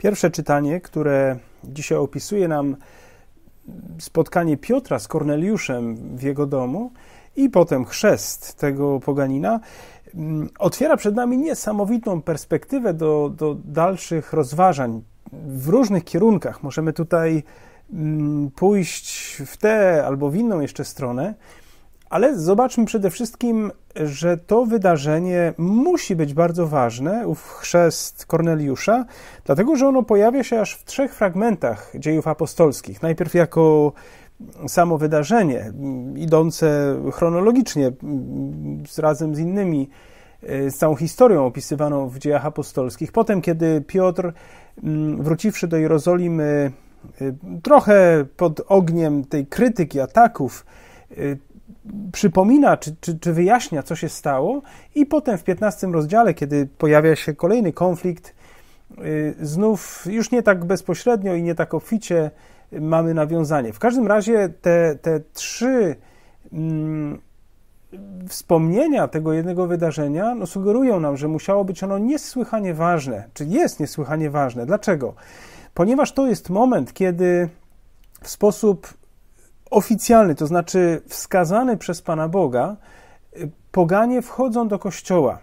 Pierwsze czytanie, które dzisiaj opisuje nam spotkanie Piotra z Korneliuszem w jego domu i potem chrzest tego poganina, mm, otwiera przed nami niesamowitą perspektywę do, do dalszych rozważań w różnych kierunkach. Możemy tutaj mm, pójść w tę albo w inną jeszcze stronę. Ale zobaczmy przede wszystkim, że to wydarzenie musi być bardzo ważne, ów chrzest Korneliusza, dlatego że ono pojawia się aż w trzech fragmentach dziejów apostolskich. Najpierw jako samo wydarzenie, idące chronologicznie razem z innymi, z całą historią opisywaną w dziejach apostolskich. Potem, kiedy Piotr, mm, wróciwszy do Jerozolimy, y, trochę pod ogniem tej krytyki, ataków, y, przypomina czy, czy, czy wyjaśnia, co się stało, i potem w 15 rozdziale, kiedy pojawia się kolejny konflikt, y, znów już nie tak bezpośrednio i nie tak oficie mamy nawiązanie. W każdym razie te, te trzy mm, wspomnienia tego jednego wydarzenia no, sugerują nam, że musiało być ono niesłychanie ważne, czy jest niesłychanie ważne. Dlaczego? Ponieważ to jest moment, kiedy w sposób oficjalny, to znaczy wskazany przez Pana Boga, y, poganie wchodzą do kościoła.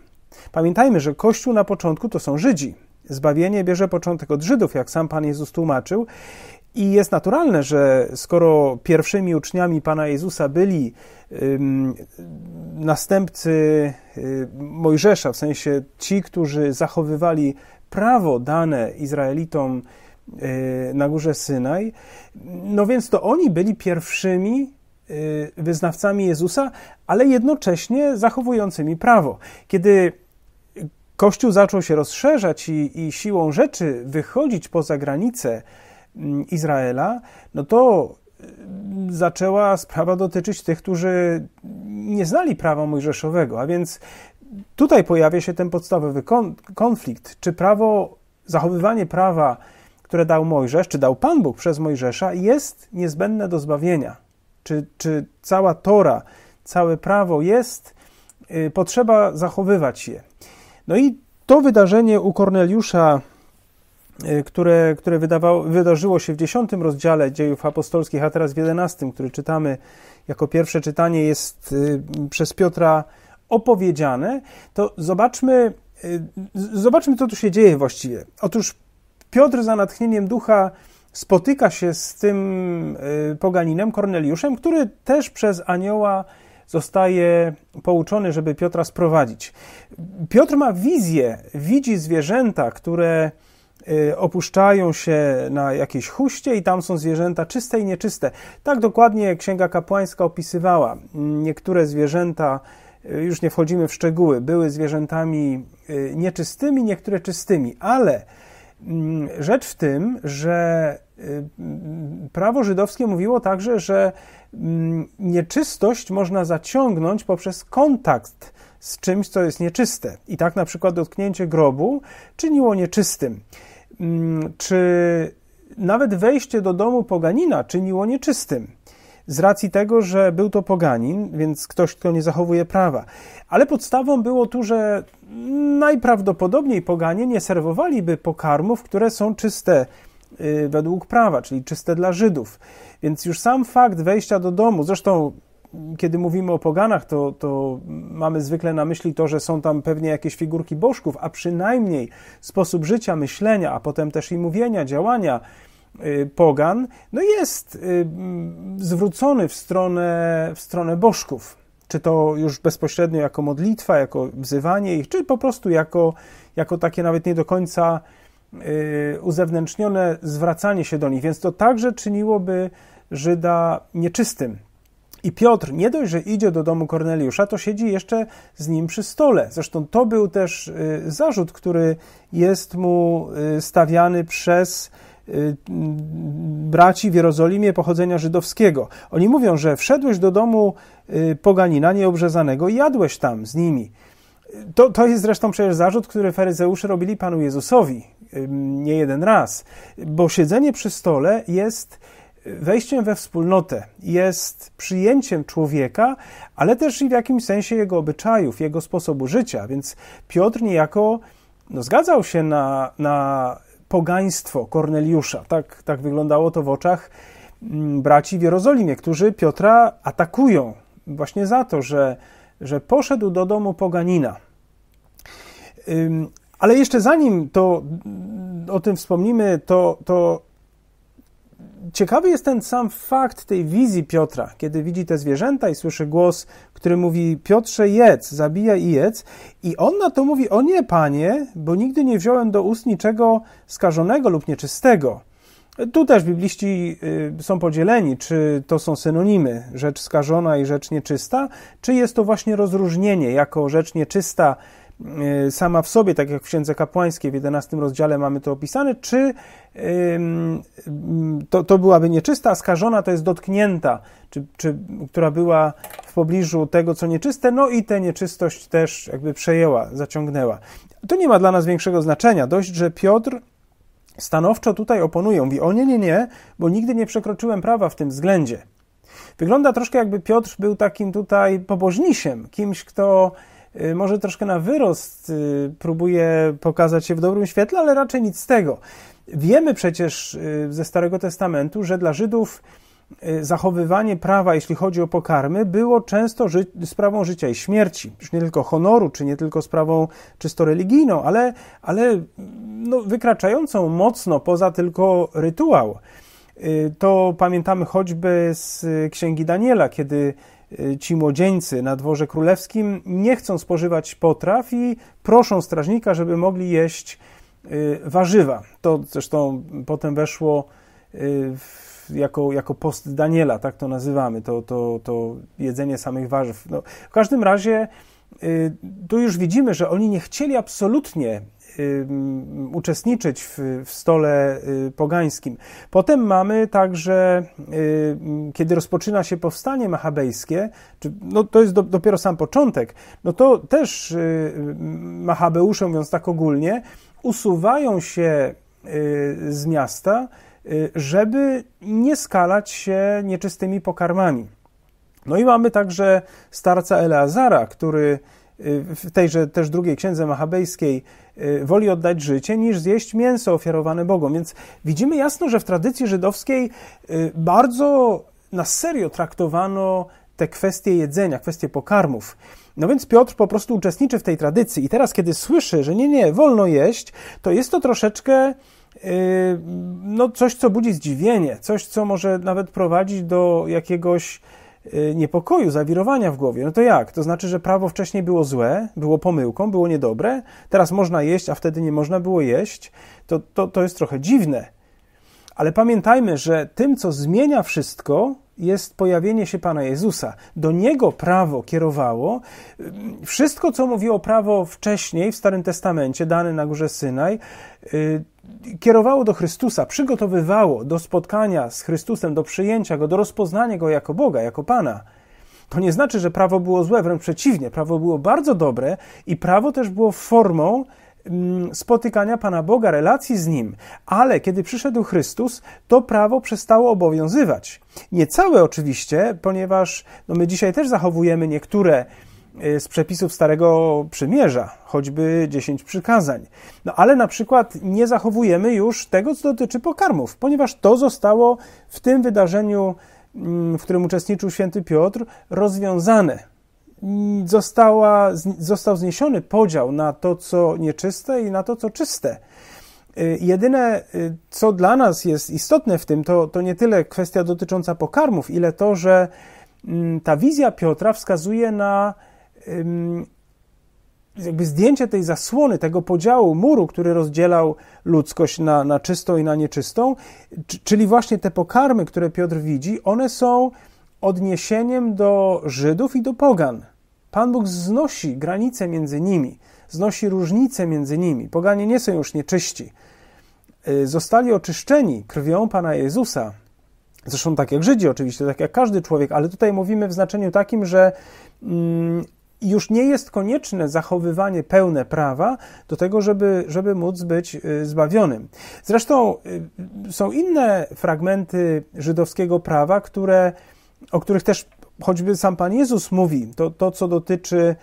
Pamiętajmy, że kościół na początku to są Żydzi. Zbawienie bierze początek od Żydów, jak sam Pan Jezus tłumaczył. I jest naturalne, że skoro pierwszymi uczniami Pana Jezusa byli ym, następcy y, Mojżesza, w sensie ci, którzy zachowywali prawo dane Izraelitom, Y, na górze Synaj. No więc to oni byli pierwszymi y, wyznawcami Jezusa, ale jednocześnie zachowującymi prawo. Kiedy Kościół zaczął się rozszerzać i, i siłą rzeczy wychodzić poza granice mm, Izraela, no to y, zaczęła sprawa dotyczyć tych, którzy nie znali prawa mojżeszowego, a więc tutaj pojawia się ten podstawowy konflikt. Czy prawo, zachowywanie prawa które dał Mojżesz, czy dał Pan Bóg przez Mojżesza, jest niezbędne do zbawienia. Czy, czy cała Tora, całe prawo jest, yy, potrzeba zachowywać je. No i to wydarzenie u Korneliusza, yy, które, które wydawało, wydarzyło się w X rozdziale dziejów apostolskich, a teraz w XI, który czytamy jako pierwsze czytanie, jest yy, przez Piotra opowiedziane, to zobaczmy, y, zobaczmy, co tu się dzieje właściwie. Otóż Piotr za natchnieniem ducha spotyka się z tym y, poganinem Korneliuszem, który też przez anioła zostaje pouczony, żeby Piotra sprowadzić. Piotr ma wizję, widzi zwierzęta, które y, opuszczają się na jakieś huście i tam są zwierzęta czyste i nieczyste. Tak dokładnie Księga Kapłańska opisywała. Niektóre zwierzęta, y, już nie wchodzimy w szczegóły, były zwierzętami nieczystymi, niektóre czystymi, ale Mm, rzecz w tym, że y, prawo żydowskie mówiło także, że mm, nieczystość można zaciągnąć poprzez kontakt z czymś, co jest nieczyste. I tak na przykład dotknięcie grobu czyniło nieczystym. Mm, czy nawet wejście do domu poganina czyniło nieczystym z racji tego, że był to poganin, więc ktoś, kto nie zachowuje prawa. Ale podstawą było tu, że najprawdopodobniej poganie nie serwowaliby pokarmów, które są czyste y, według prawa, czyli czyste dla Żydów. Więc już sam fakt wejścia do domu, zresztą kiedy mówimy o poganach, to, to mamy zwykle na myśli to, że są tam pewnie jakieś figurki bożków, a przynajmniej sposób życia, myślenia, a potem też i mówienia, działania, Y, pogan, no jest y, zwrócony w stronę, w stronę bożków. Czy to już bezpośrednio jako modlitwa, jako wzywanie ich, czy po prostu jako, jako takie nawet nie do końca y, uzewnętrznione zwracanie się do nich. Więc to także czyniłoby Żyda nieczystym. I Piotr nie dość, że idzie do domu Korneliusza, to siedzi jeszcze z nim przy stole. Zresztą to był też zarzut, który jest mu stawiany przez Y, braci w Jerozolimie pochodzenia żydowskiego. Oni mówią, że wszedłeś do domu y, poganina nieobrzezanego i jadłeś tam z nimi. To, to jest zresztą przecież zarzut, który faryzeusze robili Panu Jezusowi nie jeden raz, bo siedzenie przy stole jest wejściem we wspólnotę, jest przyjęciem człowieka, ale też i w jakimś sensie jego obyczajów, jego sposobu życia. Więc Piotr niejako no, zgadzał się na, na pogaństwo Korneliusza. Tak, tak wyglądało to w oczach mm, braci w Jerozolimie, którzy Piotra atakują właśnie za to, że, że poszedł do domu poganina. Ale jeszcze zanim to mm, o tym wspomnimy, to, to ciekawy jest ten sam fakt tej wizji Piotra, kiedy widzi te zwierzęta i słyszy głos, który mówi: Piotrze, jedz, zabija i jedz. I on na to mówi: O nie, panie, bo nigdy nie wziąłem do ust niczego skażonego lub nieczystego. Tu też bibliści y, są podzieleni, czy to są synonimy, rzecz skażona i rzecz nieczysta, czy jest to właśnie rozróżnienie jako rzecz nieczysta E, sama w sobie, tak jak w Księdze Kapłańskiej w XI rozdziale mamy to opisane, czy to, to byłaby nieczysta, skażona to jest dotknięta, czy, czy, która była w pobliżu tego, co nieczyste, no i tę nieczystość też jakby przejęła, zaciągnęła. To nie ma dla nas większego znaczenia. Dość, że Piotr stanowczo tutaj oponuje. Mówi, o nie, nie, nie, bo nigdy nie przekroczyłem prawa w tym względzie. Wygląda troszkę jakby Piotr był takim tutaj pobożnisiem, kimś, kto Y, może troszkę na wyrost y, próbuje pokazać się w dobrym świetle, ale raczej nic z tego. Wiemy przecież y, ze Starego Testamentu, że dla Żydów zachowywanie prawa, jeśli chodzi o pokarmy, było często ży sprawą życia i śmierci. Już nie tylko honoru, czy nie tylko sprawą czysto religijną, ale, ale no, wykraczającą mocno poza tylko rytuał. To pamiętamy choćby z księgi Daniela, kiedy Y, ci młodzieńcy na dworze królewskim nie chcą spożywać potraw i proszą strażnika, żeby mogli jeść y, warzywa. To zresztą potem weszło y, jako, jako post Daniela, tak to nazywamy, to, to, to jedzenie samych warzyw. No, w każdym razie tu już widzimy, że oni nie chcieli absolutnie uczestniczyć w, w stole y, pogańskim. Potem mamy także, y, kiedy rozpoczyna się powstanie machabejskie, czy, no to jest do, dopiero sam początek, no to też y, machabeusze, mówiąc tak ogólnie, usuwają się z miasta, żeby nie skalać się nieczystymi pokarmami. No i mamy także starca Eleazara, który w tejże też drugiej księdze machabejskiej y, woli oddać życie niż zjeść mięso ofiarowane Bogom. Więc widzimy jasno, że w tradycji żydowskiej y, bardzo na serio traktowano te kwestie jedzenia, kwestie pokarmów. No więc Piotr po prostu uczestniczy w tej tradycji i teraz, kiedy słyszy, że nie, nie, wolno jeść, to jest to troszeczkę y, no, coś, co budzi zdziwienie, coś, co może nawet prowadzić do jakiegoś Y, niepokoju, zawirowania w głowie. No to jak? To znaczy, że prawo wcześniej było złe, było pomyłką, było niedobre, teraz można jeść, a wtedy nie można było jeść. To, to, to jest trochę dziwne. Ale pamiętajmy, że tym, co zmienia wszystko, jest pojawienie się Pana Jezusa. Do Niego prawo kierowało. Wszystko, co mówiło prawo wcześniej w Starym Testamencie, dane na górze Synaj, y, kierowało do Chrystusa, przygotowywało do spotkania z Chrystusem, do przyjęcia Go, do rozpoznania Go jako Boga, jako Pana. To nie znaczy, że prawo było złe, wręcz przeciwnie, prawo było bardzo dobre i prawo też było formą mm, spotykania Pana Boga, relacji z Nim. Ale kiedy przyszedł Chrystus, to prawo przestało obowiązywać. Nie całe oczywiście, ponieważ no my dzisiaj też zachowujemy niektóre Y, z przepisów Starego Przymierza, choćby 10 przykazań. No ale na przykład nie zachowujemy już tego, co dotyczy pokarmów, ponieważ to zostało w tym wydarzeniu, mm, w którym uczestniczył święty Piotr, rozwiązane. Została, został zniesiony podział na to, co nieczyste i na to, co czyste. Y, jedyne, y, co dla nas jest istotne w tym, to, to nie tyle kwestia dotycząca pokarmów, ile to, że mm, ta wizja Piotra wskazuje na jakby zdjęcie tej zasłony, tego podziału muru, który rozdzielał ludzkość na, na czystą i na nieczystą, czyli właśnie te pokarmy, które Piotr widzi, one są odniesieniem do Żydów i do Pogan. Pan Bóg znosi granice między nimi, znosi różnice między nimi. Poganie nie są już nieczyści. Y, zostali oczyszczeni krwią Pana Jezusa. Zresztą tak jak Żydzi, oczywiście, tak jak każdy człowiek, ale tutaj mówimy w znaczeniu takim, że mm, już nie jest konieczne zachowywanie pełne prawa do tego, żeby, żeby móc być y, zbawionym. Zresztą y, są inne fragmenty żydowskiego prawa, które, o których też choćby sam Pan Jezus mówi, to, to co dotyczy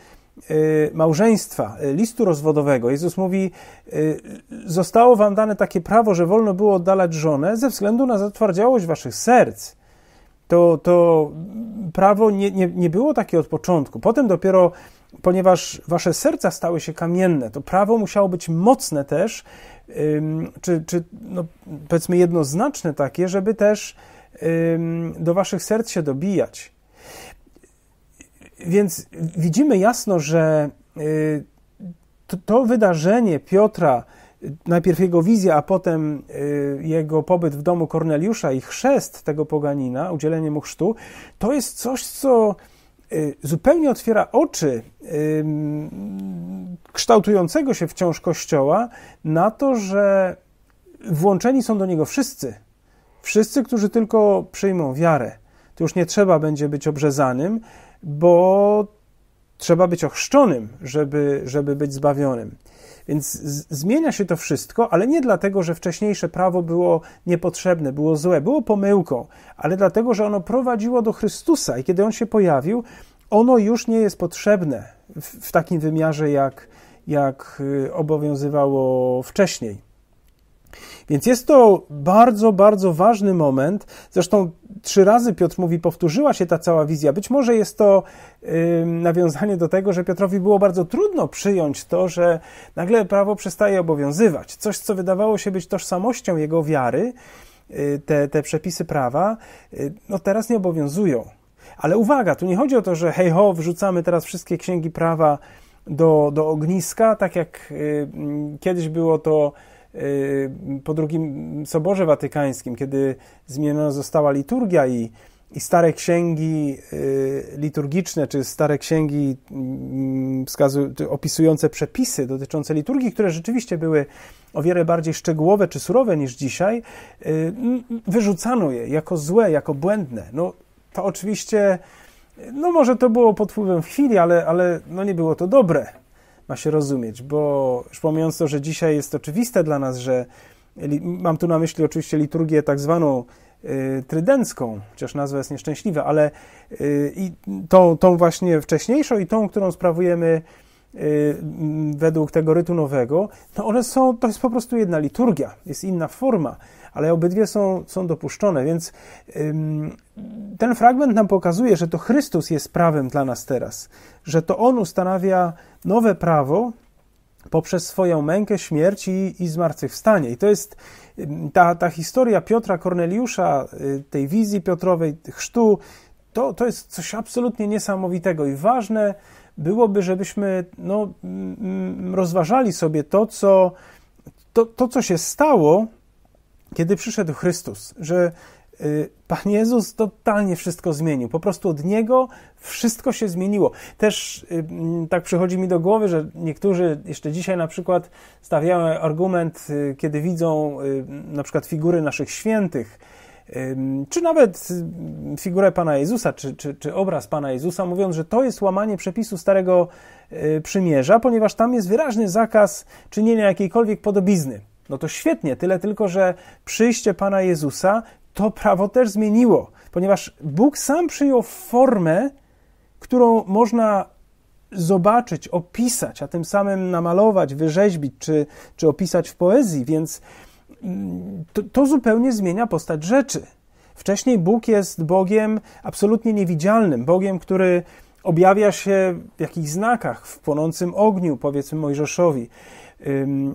y, małżeństwa, listu rozwodowego. Jezus mówi: Zostało wam dane takie prawo, że wolno było oddalać żonę ze względu na zatwardziałość waszych serc to, to prawo nie, nie, nie było takie od początku. Potem dopiero, ponieważ wasze serca stały się kamienne, to prawo musiało być mocne też, ym, czy, czy no, powiedzmy jednoznaczne takie, żeby też ym, do waszych serc się dobijać. Więc widzimy jasno, że y, to, to wydarzenie Piotra, najpierw jego wizja, a potem y, jego pobyt w domu Korneliusza i chrzest tego poganina, udzielenie mu chrztu, to jest coś, co y, zupełnie otwiera oczy kształtującego się wciąż Kościoła na to, że włączeni są do niego wszyscy. Wszyscy, którzy tylko przyjmą wiarę. To już nie trzeba będzie być obrzezanym, bo trzeba być ochrzczonym, żeby, żeby być zbawionym. Więc zmienia się to wszystko, ale nie dlatego, że wcześniejsze prawo było niepotrzebne, było złe, było pomyłką, ale dlatego, że ono prowadziło do Chrystusa i kiedy on się pojawił, ono już nie jest potrzebne w, w takim wymiarze, jak, jak y, obowiązywało wcześniej. Więc jest to bardzo, bardzo ważny moment. Zresztą trzy razy Piotr mówi, powtórzyła się ta cała wizja. Być może jest to yy, nawiązanie do tego, że Piotrowi było bardzo trudno przyjąć to, że nagle prawo przestaje obowiązywać. Coś, co wydawało się być tożsamością jego wiary, yy, te, te przepisy prawa, yy, no teraz nie obowiązują. Ale uwaga, tu nie chodzi o to, że hej ho, wrzucamy teraz wszystkie księgi prawa do, do ogniska, tak jak y, mm, kiedyś było to Y, po drugim Soborze Watykańskim, kiedy zmieniona została liturgia i, i stare księgi y, liturgiczne, czy stare księgi mm, wskazu, opisujące przepisy dotyczące liturgii, które rzeczywiście były o wiele bardziej szczegółowe czy surowe niż dzisiaj, y, wyrzucano je jako złe, jako błędne. No, to oczywiście, no może to było pod wpływem chwili, ale, ale no nie było to dobre ma się rozumieć, bo już pomijając to, że dzisiaj jest oczywiste dla nas, że mam tu na myśli oczywiście liturgię tak zwaną y, trydencką, chociaż nazwa jest nieszczęśliwa, ale y, i tą, tą właśnie wcześniejszą i tą, którą sprawujemy Y, według tego rytu nowego, no one są, to jest po prostu jedna liturgia, jest inna forma, ale obydwie są, są dopuszczone, więc ten fragment nam pokazuje, że to Chrystus jest prawem dla nas teraz, że to On ustanawia nowe prawo, poprzez swoją mękę, śmierć i, i zmartwychwstanie. I to jest ta, ta historia Piotra Korneliusza, y, tej wizji Piotrowej, chrztu, to, to jest coś absolutnie niesamowitego i ważne, byłoby, żebyśmy no, mm, mm, rozważali sobie to co, to, to, co się stało, kiedy przyszedł Chrystus, że y, Pan Jezus totalnie wszystko zmienił. Po prostu od Niego wszystko się zmieniło. Też y, mm, tak przychodzi mi do głowy, że niektórzy jeszcze dzisiaj na przykład stawiają argument, y, kiedy widzą na przykład figury naszych świętych, czy nawet figurę Pana Jezusa, czy, czy, czy obraz Pana Jezusa, mówiąc, że to jest łamanie przepisu Starego y, Przymierza, ponieważ tam jest wyraźny zakaz czynienia jakiejkolwiek podobizny. No to świetnie, tyle tylko, że przyjście Pana Jezusa to prawo też zmieniło, ponieważ Bóg sam przyjął formę, którą można zobaczyć, opisać, a tym samym namalować, wyrzeźbić czy, czy opisać w poezji, więc to, to zupełnie zmienia postać rzeczy. Wcześniej Bóg jest Bogiem absolutnie niewidzialnym, Bogiem, który objawia się w jakichś znakach, w płonącym ogniu, powiedzmy Mojżeszowi.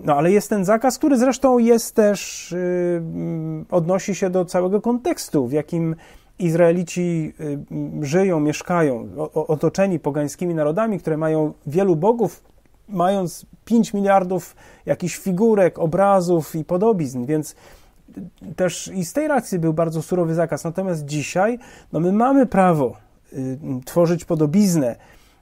No ale jest ten zakaz, który zresztą jest też, odnosi się do całego kontekstu, w jakim Izraelici żyją, mieszkają, otoczeni pogańskimi narodami, które mają wielu bogów, mając 5 miliardów jakichś figurek, obrazów i podobizn, więc też i z tej racji był bardzo surowy zakaz. Natomiast dzisiaj no my mamy prawo y, tworzyć podobiznę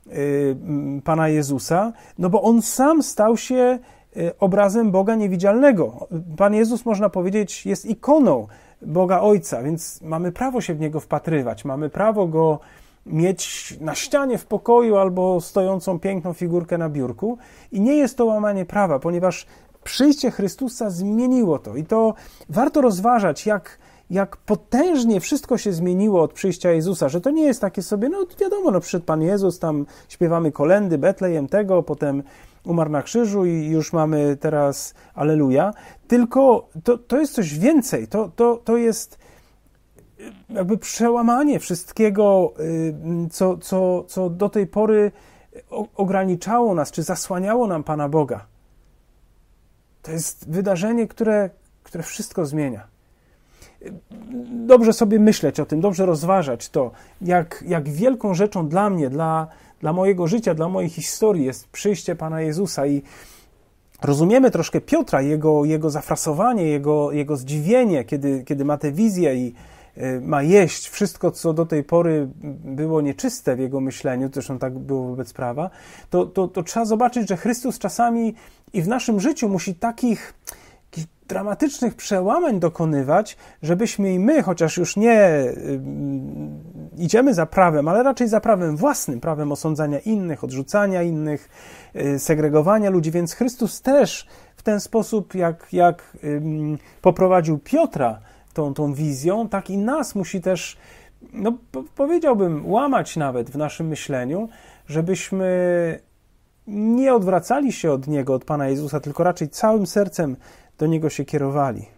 y, Pana Jezusa, no bo On sam stał się y, obrazem Boga niewidzialnego. Pan Jezus, można powiedzieć, jest ikoną Boga Ojca, więc mamy prawo się w Niego wpatrywać, mamy prawo Go mieć na ścianie w pokoju albo stojącą piękną figurkę na biurku. I nie jest to łamanie prawa, ponieważ przyjście Chrystusa zmieniło to. I to warto rozważać, jak, jak potężnie wszystko się zmieniło od przyjścia Jezusa, że to nie jest takie sobie, no wiadomo, no przyszedł Pan Jezus, tam śpiewamy kolendy, Betlejem tego, potem umarł na krzyżu i już mamy teraz Aleluja. Tylko to, to jest coś więcej, to, to, to jest jakby przełamanie wszystkiego, y, co, co, co do tej pory ograniczało nas, czy zasłaniało nam Pana Boga. To jest wydarzenie, które, które wszystko zmienia. Dobrze sobie myśleć o tym, dobrze rozważać to, jak, jak wielką rzeczą dla mnie, dla, dla mojego życia, dla mojej historii jest przyjście Pana Jezusa i rozumiemy troszkę Piotra, jego, jego zafrasowanie, jego, jego zdziwienie, kiedy, kiedy ma tę wizję i, Y, ma jeść wszystko, co do tej pory było nieczyste w jego myśleniu, zresztą tak było wobec prawa, to, to, to trzeba zobaczyć, że Chrystus czasami i w naszym życiu musi takich dramatycznych przełamań dokonywać, żebyśmy i my, chociaż już nie y, idziemy za prawem, ale raczej za prawem własnym, prawem osądzania innych, odrzucania innych, y, segregowania ludzi. Więc Chrystus też w ten sposób, jak, jak poprowadził Piotra tą, tą wizją, tak i nas musi też, no powiedziałbym, łamać nawet w naszym myśleniu, żebyśmy nie odwracali się od Niego, od Pana Jezusa, tylko raczej całym sercem do Niego się kierowali.